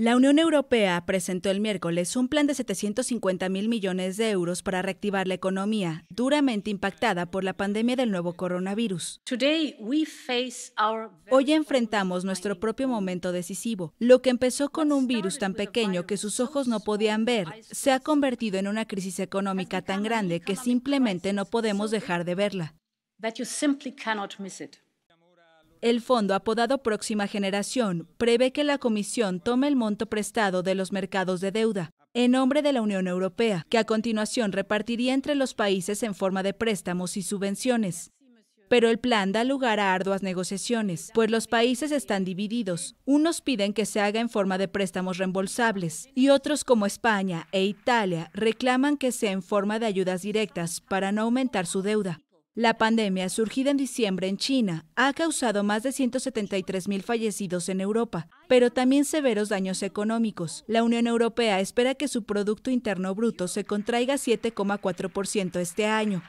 La Unión Europea presentó el miércoles un plan de 750 mil millones de euros para reactivar la economía, duramente impactada por la pandemia del nuevo coronavirus. Hoy enfrentamos nuestro propio momento decisivo. Lo que empezó con un virus tan pequeño que sus ojos no podían ver, se ha convertido en una crisis económica tan grande que simplemente no podemos dejar de verla. El fondo, apodado Próxima Generación, prevé que la Comisión tome el monto prestado de los mercados de deuda en nombre de la Unión Europea, que a continuación repartiría entre los países en forma de préstamos y subvenciones. Pero el plan da lugar a arduas negociaciones, pues los países están divididos. Unos piden que se haga en forma de préstamos reembolsables y otros como España e Italia reclaman que sea en forma de ayudas directas para no aumentar su deuda. La pandemia, surgida en diciembre en China, ha causado más de 173.000 fallecidos en Europa, pero también severos daños económicos. La Unión Europea espera que su Producto Interno Bruto se contraiga 7,4% este año,